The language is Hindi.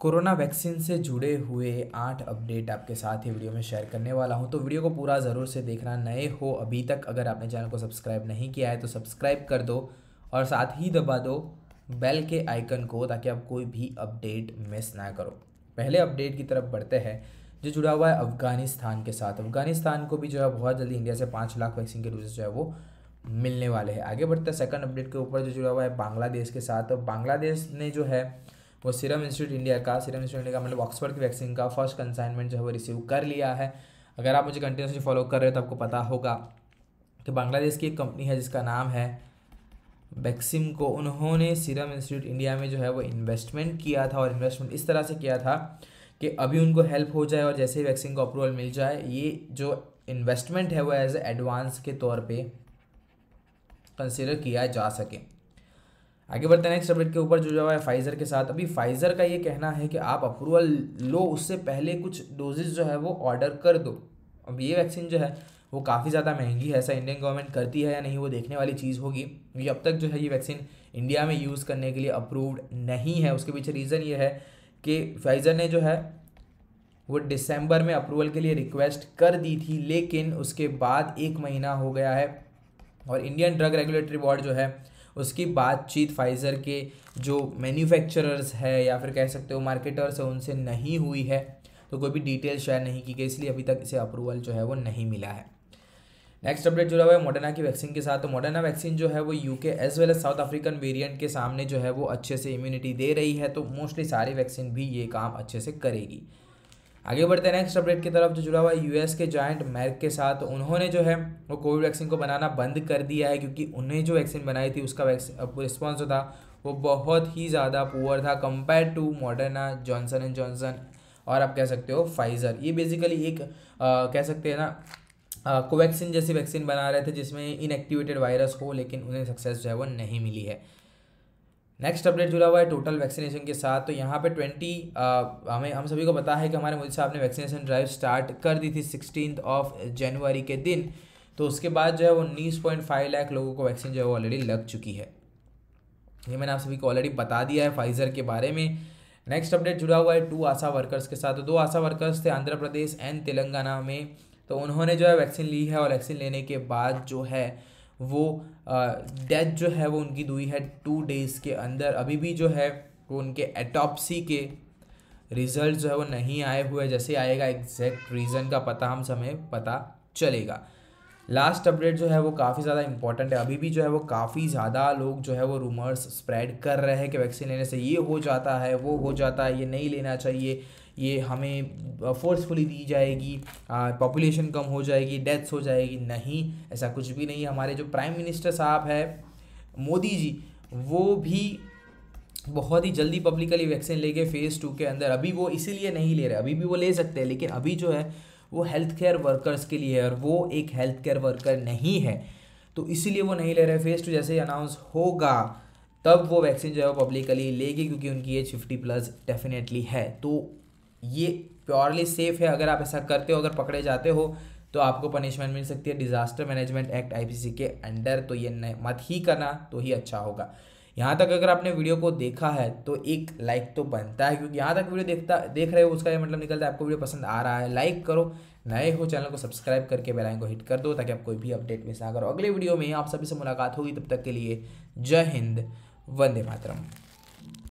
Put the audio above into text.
कोरोना वैक्सीन से जुड़े हुए आठ अपडेट आपके साथ ही वीडियो में शेयर करने वाला हूं तो वीडियो को पूरा ज़रूर से देखना नए हो अभी तक अगर आपने चैनल को सब्सक्राइब नहीं किया है तो सब्सक्राइब कर दो और साथ ही दबा दो बेल के आइकन को ताकि आप कोई भी अपडेट मिस ना करो पहले अपडेट की तरफ बढ़ते हैं जो जुड़ा हुआ है अफगानिस्तान के साथ अफगानिस्तान को भी जो है बहुत जल्दी इंडिया से पाँच लाख वैक्सीन के डोजेज जो है वो मिलने वाले हैं आगे बढ़ते सेकंड अपडेट के ऊपर जो जुड़ा हुआ है बांग्लादेश के साथ बांग्लादेश ने जो है वो सीरम इंस्टीट्यूट इंडिया का सीरम इंस्टीट्यूट इंडिया का मतलब ऑक्सफर्ड की वैक्सीन का फर्स्ट कंसाइनमेंट जो है वो रिसीव कर लिया है अगर आप मुझे कंटिन्यूसली फॉलो कर रहे हो तो आपको पता होगा कि बांग्लादेश की एक कंपनी है जिसका नाम है वैक्सीम को उन्होंने सीरम इंस्टीट्यूट इंडिया में जो है वो इन्वेस्टमेंट किया था और इन्वेस्टमेंट इस तरह से किया था कि अभी उनको हेल्प हो जाए और जैसे ही वैक्सीन को अप्रूवल मिल जाए ये जो इन्वेस्टमेंट है वो एज एडवांस के तौर पे कंसिडर किया जा सके आगे बढ़ते हैं नेक्स्ट अपडेट के ऊपर जो जो है फाइज़र के साथ अभी फाइज़र का ये कहना है कि आप अप्रूवल लो उससे पहले कुछ डोजेज जो है वो ऑर्डर कर दो अब ये वैक्सीन जो है वो काफ़ी ज़्यादा महंगी है ऐसा इंडियन गवर्नमेंट करती है या नहीं वो देखने वाली चीज़ होगी क्योंकि अब तक जो है ये वैक्सीन इंडिया में यूज़ करने के लिए अप्रूव्ड नहीं है उसके पीछे रीज़न ये है कि फाइज़र ने जो है वो दिसंबर में अप्रूवल के लिए रिक्वेस्ट कर दी थी लेकिन उसके बाद एक महीना हो गया है और इंडियन ड्रग रेगुलेटरी बोर्ड जो है उसकी बातचीत फाइज़र के जो मैन्युफैक्चरर्स है या फिर कह सकते हो मार्केटर्स है उनसे नहीं हुई है तो कोई भी डिटेल शेयर नहीं की गई इसलिए अभी तक इसे अप्रूवल जो है वो नहीं मिला है नेक्स्ट अपडेट जुड़ा हुआ है मोडर्ना की वैक्सीन के साथ तो मोडर्ना वैक्सीन जो है वो UK as well as South African variant के सामने जो है वो अच्छे से इम्यूनिटी दे रही है तो मोस्टली सारी वैक्सीन भी ये काम अच्छे से करेगी आगे बढ़ते हैं नेक्स्ट अपडेट की तरफ जो जुड़ा हुआ है यूएस के जॉइंट मैर्क के साथ उन्होंने जो है वो कोविड वैक्सीन को बनाना बंद कर दिया है क्योंकि उन्हें जो वैक्सीन बनाई थी उसका रिस्पॉन्स जो था वो बहुत ही ज़्यादा पुअर था compare to Moderna Johnson and Johnson और आप कह सकते हो फाइज़र ये बेसिकली एक आ, कह सकते हैं ना कोवैक्सिन जैसी वैक्सीन बना रहे थे जिसमें इनएक्टिवेटेड वायरस हो लेकिन उन्हें सक्सेस जो है वो नहीं मिली है नेक्स्ट अपडेट जुड़ा हुआ है टोटल वैक्सीनेशन के साथ तो यहाँ पे ट्वेंटी हमें हम सभी को पता है कि हमारे मोदी साहब ने वैक्सीनेशन ड्राइव स्टार्ट कर दी थी सिक्सटीन ऑफ जनवरी के दिन तो उसके बाद जो है वो उन्नीस पॉइंट फाइव लाख लोगों को वैक्सीन जो है वो ऑलरेडी लग चुकी है ये मैंने आप सभी को ऑलरेडी बता दिया है फाइजर के बारे में नेक्स्ट अपडेट जुड़ा हुआ है टू आशा वर्कर्स के साथ तो दो आशा वर्कर्स थे आंध्र प्रदेश एंड तेलंगाना में तो उन्होंने जो है वैक्सीन ली है और वैक्सीन लेने के बाद जो है वो डेथ जो है वो उनकी हुई है टू डेज़ के अंदर अभी भी जो है वो उनके एटॉपसी के रिज़ल्ट जो है वो नहीं आए हुए जैसे आएगा एग्जैक्ट रीज़न का पता हम समय पता चलेगा लास्ट अपडेट जो है वो काफ़ी ज़्यादा इंपॉर्टेंट है अभी भी जो है वो काफ़ी ज़्यादा लोग जो है वो रूमर्स स्प्रेड कर रहे हैं कि वैक्सीन लेने से ये हो जाता है वो हो जाता है ये नहीं लेना चाहिए ये हमें फोर्सफुली दी जाएगी पॉपुलेशन कम हो जाएगी डेथ्स हो जाएगी नहीं ऐसा कुछ भी नहीं हमारे जो प्राइम मिनिस्टर साहब है मोदी जी वो भी बहुत ही जल्दी पब्लिकली वैक्सीन लेके फेज़ टू के अंदर अभी वो इसीलिए नहीं ले रहे अभी भी वो ले सकते हैं लेकिन अभी जो है वो हेल्थ केयर वर्कर्स के लिए है और वो एक हेल्थ केयर वर्कर नहीं है तो इसीलिए वो नहीं ले रहे फेज टू जैसे अनाउंस होगा तब वो वैक्सीन जो है वो पब्लिकली लेगी क्योंकि उनकी एज फिफ्टी प्लस डेफिनेटली है तो ये प्योरली सेफ है अगर आप ऐसा करते हो अगर पकड़े जाते हो तो आपको पनिशमेंट मिल सकती है डिजास्टर मैनेजमेंट एक्ट आईपीसी के अंडर तो ये मत ही करना तो ही अच्छा होगा यहाँ तक अगर आपने वीडियो को देखा है तो एक लाइक तो बनता है क्योंकि यहाँ तक वीडियो देखता देख रहे हो उसका ये मतलब निकलता है आपको वीडियो पसंद आ रहा है लाइक करो नए हो चैनल को सब्सक्राइब करके बेल आइकन को हिट कर दो ताकि आप कोई भी अपडेट मिस ना करो अगले वीडियो में आप सभी से मुलाकात होगी तब तक के लिए जय हिंद वंदे मातरम